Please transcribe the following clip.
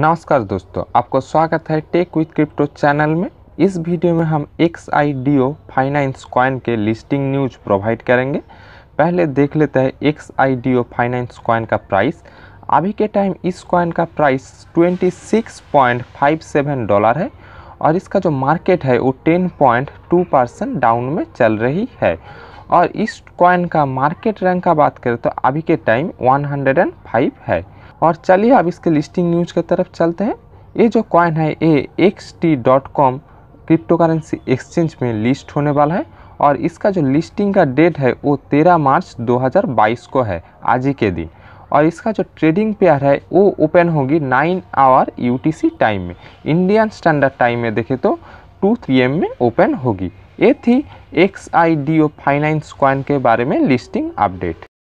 नमस्कार दोस्तों आपको स्वागत है टेक विथ क्रिप्टो चैनल में इस वीडियो में हम X I D O finance coin के लिस्टिंग न्यूज प्रोवाइड करेंगे पहले देख लेते हैं X I D O finance coin का प्राइस अभी के टाइम इस कॉइन का प्राइस 26.57 डॉलर है और इसका जो मार्केट है वो 10.2 परसेंट डाउन में चल रही है और इस कॉइन का मार्केट रैंक का बात करें तो अभी के टाइम 105 है और चलिए अब इसके लिस्टिंग न्यूज की तरफ चलते हैं ये जो कॉइन है ये X T dot com crypto currency exchange में लिस्ट होने वाला है और इसका जो लिस्टिंग का डेट है वो 13 मार्च 2022 को है आज ही के दिन और इसका जो ट्रेडिंग पेयर है वो ओपन होगी 9 आवर यूटीसी टाइम में इंडियन स्टैंडर्ड टाइम में देखें तो 2 एम में ओपन होगी ये थी X I D O finance coin के बारे में लिस्टिंग अपडेट